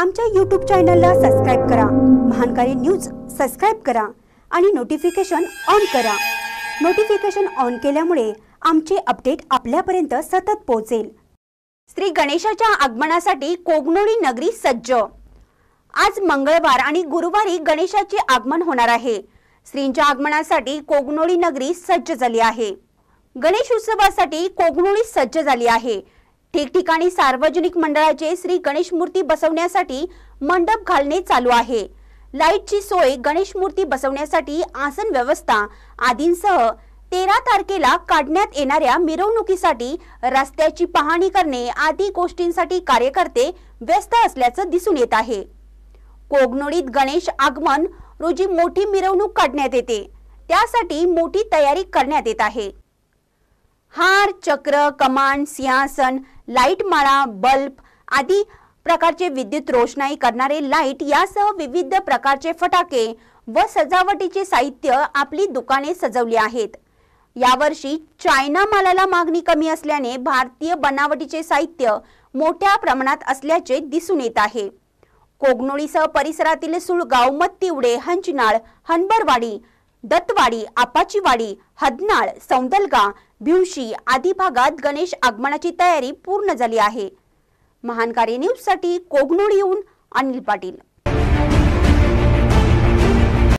आमच्या यूट्यूब चॅनलला सबस्क्राईब करा महानकारी न्यूज सबस्क्राईब करा आणि नोटिफिकेशन ऑन करा नोटिफिकेशन ऑन केल्यामुळे आमचे अपडेट आपल्यापर्यंत सतत पोहोचेल श्री गणेशाच्या आगमनासाठी कोगनोळी नगरी सज्ज आज मंगळवार आणि गुरुवारी गणेशाचे आगमन होणार आहे श्रींच्या आगमनासाठी कोगनोळी नगरी सज्ज झाली आहे गणेश उत्सवासाठी कोगनोळी सज्ज झाली आहे ठिकठिकाणी सार्वजनिक मंडळाचे श्री गणेश मूर्ती बसवण्यासाठी मंडप घालणे चालू आहे लाईटची सोय गणेश मूर्ती बसवण्यासाठी आसन व्यवस्था आदींसह तेरा तारखेला काढण्यात येणाऱ्या मिरवणुकीसाठी रस्त्याची पाहणी करणे आदी गोष्टींसाठी कार्यकर्ते व्यस्त असल्याचं दिसून येत आहे कोगनोळीत गणेश आगमन रोजी मोठी मिरवणूक काढण्यात येते त्यासाठी मोठी तयारी करण्यात येत आहे हार चक्र कमान सिंहासन लाईट माळा बल्ब आदी प्रकारचे विद्युत रोषणाई करणारे लाईट यासह विविध प्रकारचे फटाके व सजावटीचे साहित्य आपली दुकाने सजवली आहेत यावर्षी चायना मालाला मागणी कमी असल्याने भारतीय बनावटीचे साहित्य मोठ्या प्रमाणात असल्याचे दिसून येत आहे कोगनोळीसह परिसरातील सुळगाव मत्तिवडे हंचनाळ हनबरवाडी दत्तवाडी आपाचीवाडी हदनाळ सौंदलगा भिवशी आदी भागात गणेश आगमनाची तयारी पूर्ण झाली आहे महानकारी न्यूज न्यूजसाठी कोगनोड येऊन अनिल पाटील